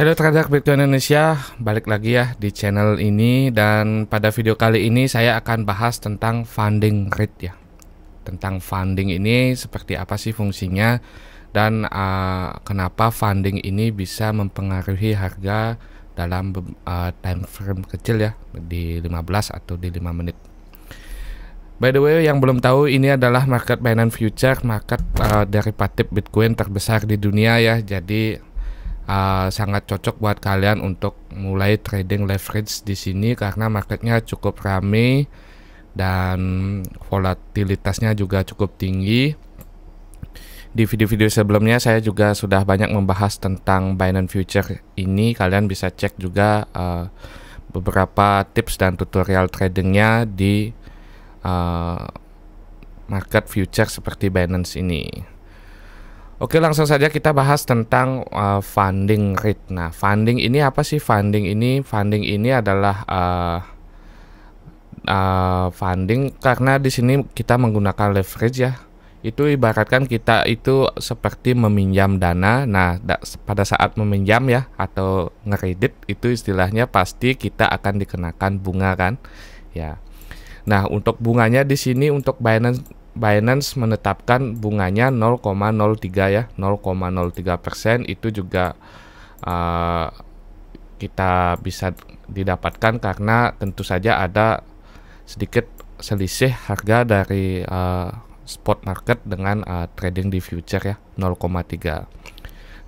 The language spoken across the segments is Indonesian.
Halo terhadap Bitcoin Indonesia, balik lagi ya di channel ini dan pada video kali ini saya akan bahas tentang funding rate ya. Tentang funding ini seperti apa sih fungsinya dan uh, kenapa funding ini bisa mempengaruhi harga dalam uh, time frame kecil ya di 15 atau di 5 menit. By the way, yang belum tahu ini adalah market Binance Future, market uh, ah, patip Bitcoin terbesar di dunia ya. Jadi uh, sangat cocok buat kalian untuk mulai trading leverage di sini karena marketnya cukup ramai dan volatilitasnya juga cukup tinggi. Di video-video sebelumnya saya juga sudah banyak membahas tentang Binance Future ini. Kalian bisa cek juga uh, beberapa tips dan tutorial tradingnya di uh, market future seperti Binance ini. Oke, langsung saja kita bahas tentang uh, funding rate. Nah, funding ini apa sih? Funding ini, funding ini adalah uh, uh, funding karena di sini kita menggunakan leverage ya. Itu ibaratkan kita itu seperti meminjam dana. Nah, da pada saat meminjam ya atau ngeredit itu istilahnya pasti kita akan dikenakan bunga kan, ya. Nah, untuk bunganya di sini untuk Binance Binance menetapkan bunganya 0,03 ya 0,03 persen itu juga uh, kita bisa didapatkan karena tentu saja ada sedikit selisih harga dari uh, spot market dengan uh, trading di future ya 0,3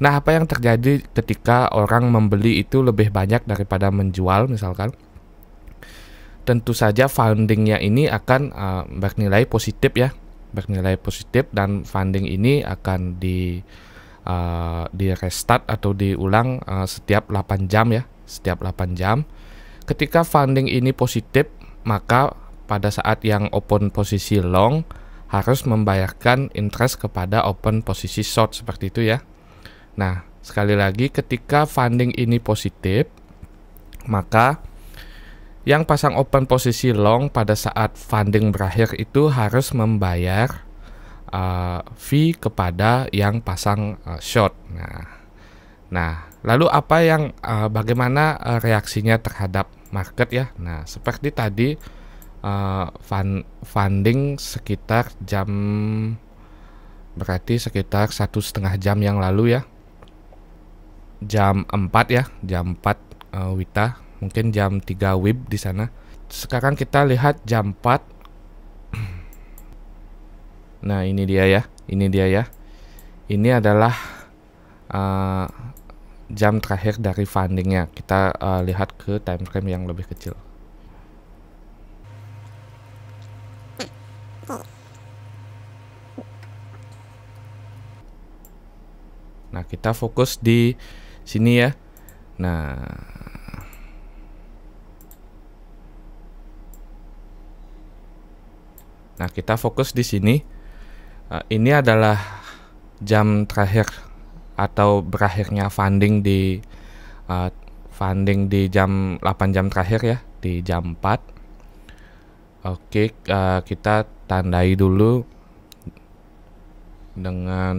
nah apa yang terjadi ketika orang membeli itu lebih banyak daripada menjual misalkan tentu saja fundingnya ini akan uh, bernilai positif ya bernilai positif dan funding ini akan di uh, eh, di restart atau diulang uh, setiap 8 jam ya setiap 8 jam ketika funding ini positif maka pada saat yang open posisi long harus membayarkan interest kepada open posisi short seperti itu ya. Nah, sekali lagi ketika funding ini positif, maka yang pasang open posisi long pada saat funding berakhir itu harus membayar uh, fee kepada yang pasang uh, short. Nah, nah, lalu apa yang uh, bagaimana uh, reaksinya terhadap market ya? Nah, seperti tadi uh, fun funding sekitar jam berarti sekitar satu setengah jam yang lalu ya, jam 4 ya, jam 4 uh, Wita mungkin jam 3 WIB di sana. Sekarang kita lihat jam 4. Nah, ini dia ya. Ini dia ya. Ini adalah uh, jam terakhir dari fundingnya. Kita uh, lihat ke time frame yang lebih kecil. Nah, kita fokus di sini ya. Nah, Nah, kita fokus di sini. Eh, ini adalah jam terakhir atau berakhirnya funding di eh, funding di jam 8 jam terakhir ya, di jam 4. Oke, eh, kita tandai dulu dengan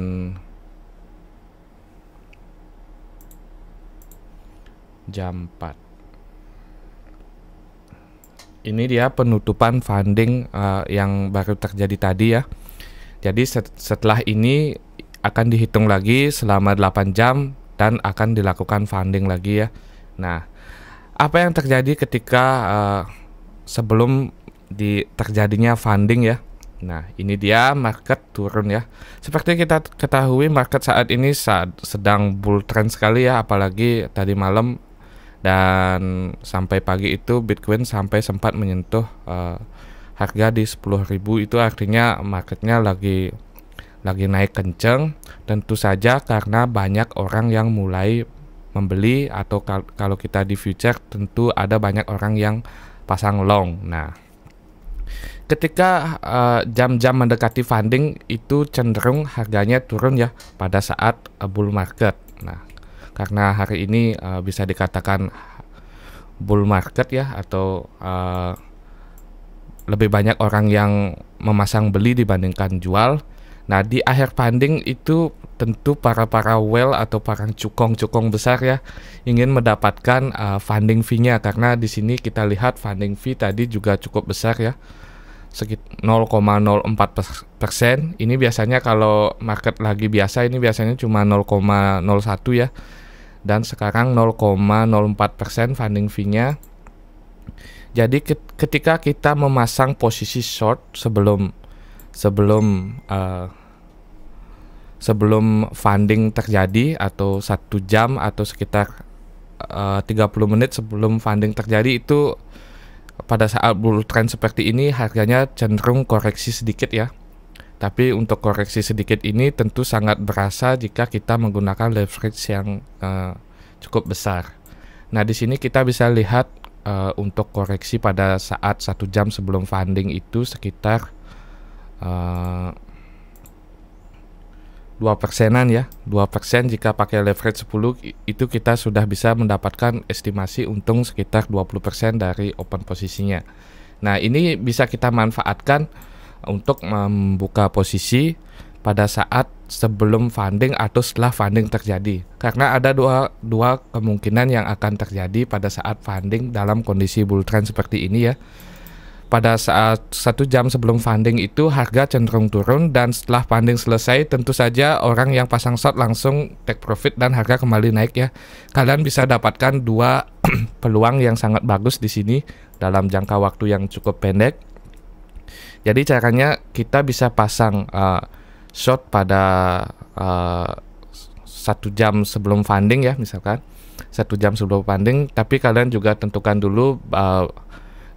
jam 4 ini dia penutupan funding uh, yang baru terjadi tadi ya. Jadi setelah ini akan dihitung lagi selama 8 jam dan akan dilakukan funding lagi ya. Nah, apa yang terjadi ketika uh, sebelum di terjadinya funding ya? Nah, ini dia market turun ya. Seperti kita ketahui market saat ini saat sedang bull trend sekali ya, apalagi tadi malam dan sampai pagi itu Bitcoin sampai sempat menyentuh uh, harga di 10.000 itu artinya marketnya lagi lagi naik kenceng tentu saja karena banyak orang yang mulai membeli atau kal kalau kita di future tentu ada banyak orang yang pasang long. Nah, ketika eh, jam-jam uh, mendekati funding itu cenderung harganya turun ya pada saat eh, bull market. Nah, karena hari ini uh, bisa dikatakan bull market ya atau uh, lebih banyak orang yang memasang beli dibandingkan jual. Nah, di akhir funding itu tentu para-para well atau para cukong-cukong besar ya ingin mendapatkan uh, funding fee-nya karena di sini kita lihat funding fee tadi juga cukup besar ya sekitar 0,04 persen. Ini biasanya kalau market lagi biasa ini biasanya cuma 0,01 ya. Dan sekarang 0,04 persen funding fee-nya. Jadi ketika kita memasang posisi short sebelum sebelum uh, sebelum funding terjadi atau satu jam atau sekitar eh, uh, 30 menit sebelum funding terjadi itu pada saat bull trend seperti ini harganya cenderung koreksi sedikit ya. Tapi untuk koreksi sedikit ini tentu sangat berasa jika kita menggunakan leverage yang uh, cukup besar. Nah di sini kita bisa lihat uh, untuk koreksi pada saat satu jam sebelum funding itu sekitar uh, dua persenan ya dua persen jika pakai leverage 10 itu kita sudah bisa mendapatkan estimasi untung sekitar 20 persen dari open posisinya nah ini bisa kita manfaatkan untuk membuka posisi pada saat sebelum funding atau setelah funding terjadi karena ada dua, dua kemungkinan yang akan terjadi pada saat funding dalam kondisi bull trend seperti ini ya pada saat satu jam sebelum funding itu harga cenderung turun dan setelah funding selesai tentu saja orang yang pasang short langsung take profit dan harga kembali naik ya. Kalian bisa dapatkan dua peluang yang sangat bagus di sini dalam jangka waktu yang cukup pendek. Jadi caranya kita bisa pasang uh, short pada uh, satu jam sebelum funding ya misalkan satu jam sebelum funding tapi kalian juga tentukan dulu uh,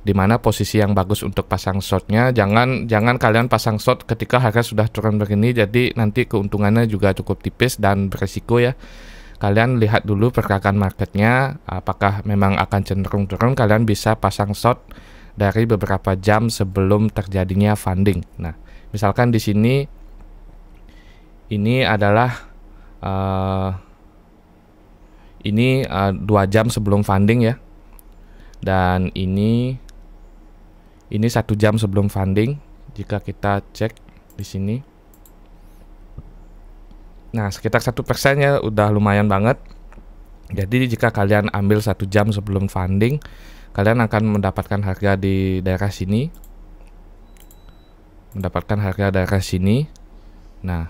di mana posisi yang bagus untuk pasang shortnya jangan jangan kalian pasang short ketika harga sudah turun begini jadi nanti keuntungannya juga cukup tipis dan beresiko ya kalian lihat dulu pergerakan marketnya apakah memang akan cenderung turun kalian bisa pasang short dari beberapa jam sebelum terjadinya funding nah misalkan di sini ini adalah uh, ini uh, dua jam sebelum funding ya dan ini ini satu jam sebelum funding. Jika kita cek di sini. Nah, sekitar satu persennya udah lumayan banget. Jadi jika kalian ambil satu jam sebelum funding, kalian akan mendapatkan harga di daerah sini. Mendapatkan harga daerah sini. Nah,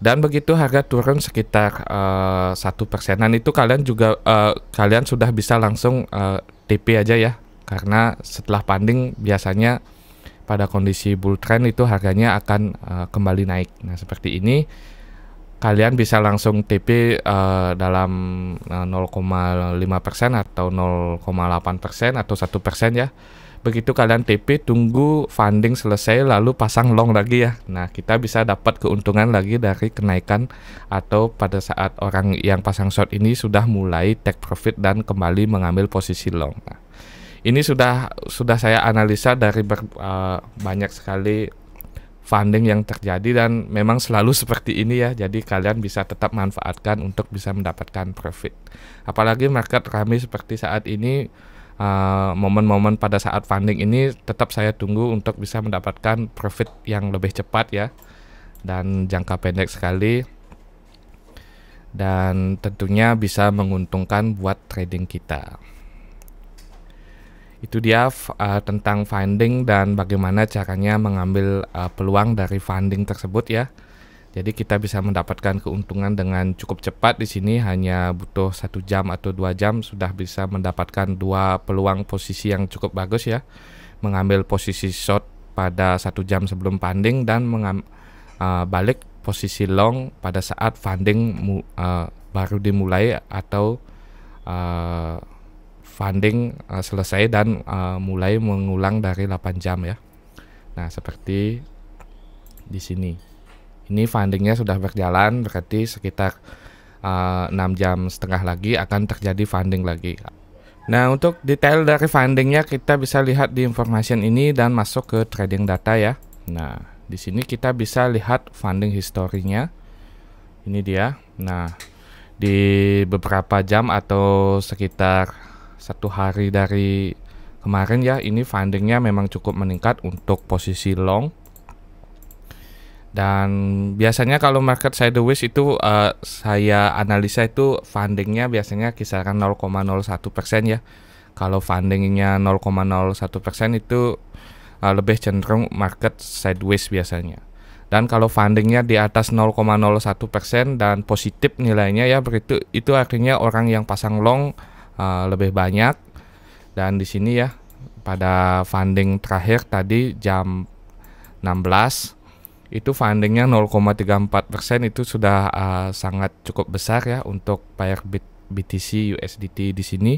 dan begitu harga turun sekitar eh, satu uh, persenan itu kalian juga uh, kalian sudah bisa langsung uh, eh, TP aja ya karena setelah panding biasanya pada kondisi bull trend itu harganya akan uh, kembali naik. Nah, seperti ini kalian bisa langsung TP uh, eh, dalam uh, eh, 0,5% atau 0,8% atau 1% ya. Begitu kalian TP tunggu funding selesai lalu pasang long lagi ya. Nah, kita bisa dapat keuntungan lagi dari kenaikan atau pada saat orang yang pasang short ini sudah mulai take profit dan kembali mengambil posisi long. Nah, ini sudah sudah saya analisa dari ber, uh, banyak sekali funding yang terjadi dan memang selalu seperti ini ya. Jadi kalian bisa tetap manfaatkan untuk bisa mendapatkan profit. Apalagi market kami seperti saat ini eh, momen-momen uh, momen -momen pada saat funding ini tetap saya tunggu untuk bisa mendapatkan profit yang lebih cepat ya dan jangka pendek sekali dan tentunya bisa menguntungkan buat trading kita itu dia uh, tentang funding dan bagaimana caranya mengambil uh, peluang dari funding tersebut ya. Jadi kita bisa mendapatkan keuntungan dengan cukup cepat di sini hanya butuh satu jam atau dua jam sudah bisa mendapatkan dua peluang posisi yang cukup bagus ya. Mengambil posisi short pada satu jam sebelum funding dan mengam, uh, balik posisi long pada saat funding uh, baru dimulai atau uh, funding uh, selesai dan uh, mulai mengulang dari 8 jam ya. Nah, seperti di sini. Ini fundingnya sudah berjalan berarti sekitar uh, eh, 6 jam setengah lagi akan terjadi funding lagi. Nah, untuk detail dari fundingnya kita bisa lihat di information ini dan masuk ke trading data ya. Nah, di sini kita bisa lihat funding historinya. Ini dia. Nah, di beberapa jam atau sekitar satu hari dari kemarin ya ini fundingnya memang cukup meningkat untuk posisi long dan biasanya kalau market sideways itu uh, saya analisa itu fundingnya biasanya kisaran 0,01 persen ya kalau fundingnya 0,01 persen itu uh, lebih cenderung market sideways biasanya dan kalau fundingnya di atas 0,01 persen dan positif nilainya ya begitu itu akhirnya orang yang pasang long Eh, lebih banyak dan di sini ya pada funding terakhir tadi jam 16 itu fundingnya 0,34 persen itu sudah uh, sangat cukup besar ya untuk bayar BTC USDT di sini.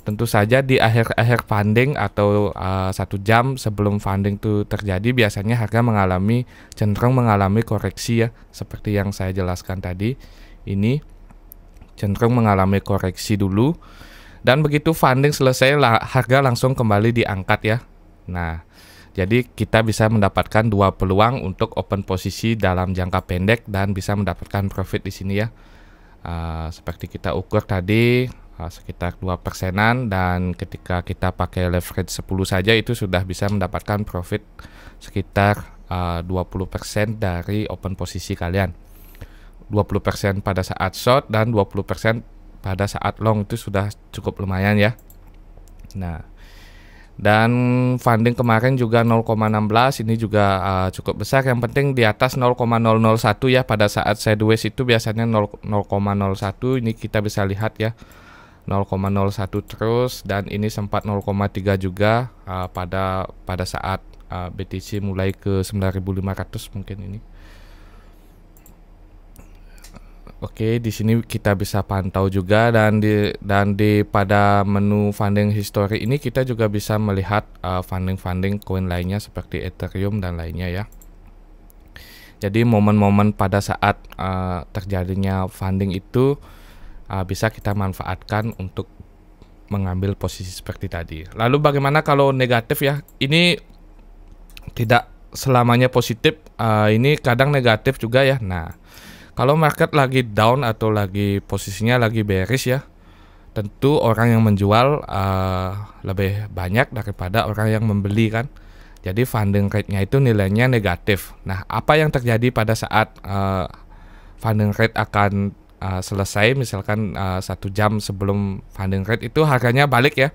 Tentu saja di akhir-akhir funding atau eh, satu jam sebelum funding itu terjadi biasanya harga mengalami cenderung mengalami koreksi ya seperti yang saya jelaskan tadi. Ini cenderung mengalami koreksi dulu dan begitu funding selesai, harga langsung kembali diangkat ya. Nah, jadi kita bisa mendapatkan dua peluang untuk open posisi dalam jangka pendek dan bisa mendapatkan profit di sini ya. Uh, seperti kita ukur tadi uh, sekitar dua persenan dan ketika kita pakai leverage 10 saja itu sudah bisa mendapatkan profit sekitar ah, uh, 20% dari open posisi kalian. 20% pada saat short dan 20% pada saat long itu sudah cukup lumayan ya. Nah, dan funding kemarin juga 0,16 ini juga uh, cukup besar. Yang penting di atas 0,001 ya pada saat sideways itu biasanya 0,01 ini kita bisa lihat ya. 0,01 terus dan ini sempat 0,3 juga uh, pada pada saat uh, eh, BTC mulai ke 9.500 mungkin ini. Oke, di sini kita bisa pantau juga dan di dan di pada menu funding history ini kita juga bisa melihat uh, funding-funding uh, koin lainnya seperti Ethereum dan lainnya ya. Jadi momen-momen pada saat uh, terjadinya funding itu uh, bisa kita manfaatkan untuk mengambil posisi seperti tadi. Lalu bagaimana kalau negatif ya? Ini tidak selamanya positif, uh, ini kadang negatif juga ya. Nah, kalau market lagi down atau lagi posisinya lagi bearish ya, tentu orang yang menjual uh, lebih banyak daripada orang yang membeli kan. Jadi funding rate-nya itu nilainya negatif. Nah, apa yang terjadi pada saat uh, funding rate akan uh, selesai misalkan uh, satu jam sebelum funding rate itu harganya balik ya.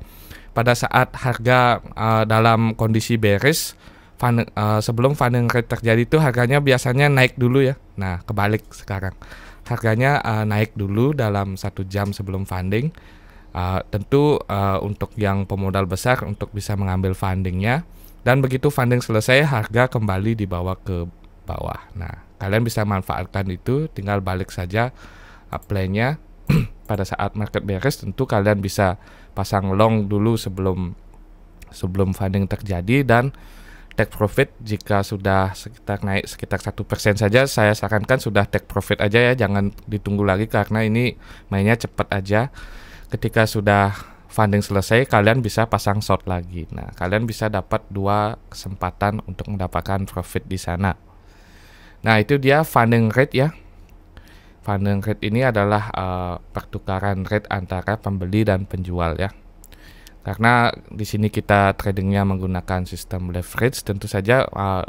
Pada saat harga uh, dalam kondisi bearish uh, sebelum funding rate terjadi itu harganya biasanya naik dulu ya. Nah, kebalik sekarang. Harganya uh, naik dulu dalam satu jam sebelum funding. Uh, tentu uh, untuk yang pemodal besar untuk bisa mengambil fundingnya dan begitu funding selesai harga kembali dibawa ke bawah. Nah, kalian bisa manfaatkan itu, tinggal balik saja apply pada saat market beres tentu kalian bisa pasang long dulu sebelum sebelum funding terjadi dan take profit jika sudah sekitar naik sekitar satu persen saja saya sarankan sudah take profit aja ya jangan ditunggu lagi karena ini mainnya cepat aja ketika sudah funding selesai kalian bisa pasang short lagi nah kalian bisa dapat dua kesempatan untuk mendapatkan profit di sana nah itu dia funding rate ya funding rate ini adalah uh, pertukaran rate antara pembeli dan penjual ya karena di sini kita tradingnya menggunakan sistem leverage, tentu saja uh,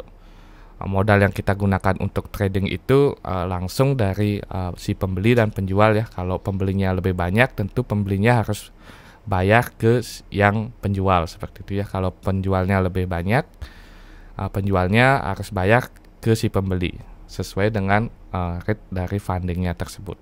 modal yang kita gunakan untuk trading itu uh, langsung dari uh, si pembeli dan penjual ya. Kalau pembelinya lebih banyak, tentu pembelinya harus bayar ke yang penjual seperti itu ya. Kalau penjualnya lebih banyak, uh, penjualnya harus bayar ke si pembeli sesuai dengan uh, rate dari fundingnya tersebut.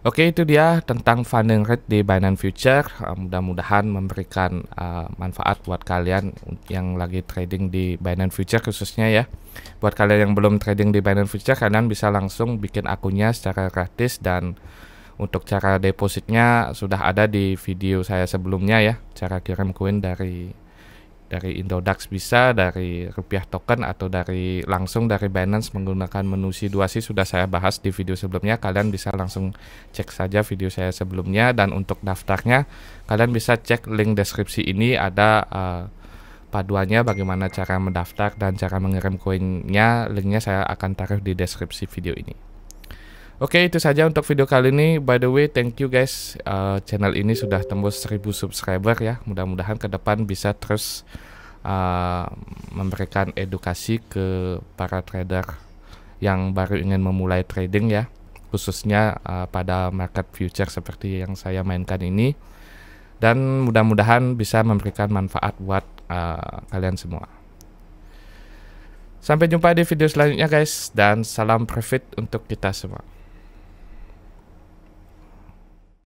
Oke itu dia tentang funding rate di Binance Future. Eh, mudah-mudahan memberikan eh, manfaat buat kalian yang lagi trading di Binance Future khususnya ya. Buat kalian yang belum trading di Binance Future, kalian bisa langsung bikin akunnya secara gratis dan untuk cara depositnya sudah ada di video saya sebelumnya ya. Cara kirim koin dari dari Indodax bisa, dari rupiah token atau dari langsung dari Binance menggunakan menu situasi sudah saya bahas di video sebelumnya. Kalian bisa langsung cek saja video saya sebelumnya dan untuk daftarnya kalian bisa cek link deskripsi ini ada uh, paduannya bagaimana cara mendaftar dan cara mengirim koinnya. Linknya saya akan taruh di deskripsi video ini. Oke, okay, itu saja untuk video kali ini. By the way, thank you guys. Uh, channel ini sudah tembus 1000 subscriber ya. Mudah-mudahan ke depan bisa terus uh, memberikan edukasi ke para trader yang baru ingin memulai trading ya. Khususnya uh, pada market future seperti yang saya mainkan ini. Dan mudah-mudahan bisa memberikan manfaat buat uh, kalian semua. Sampai jumpa di video selanjutnya guys dan salam profit untuk kita semua.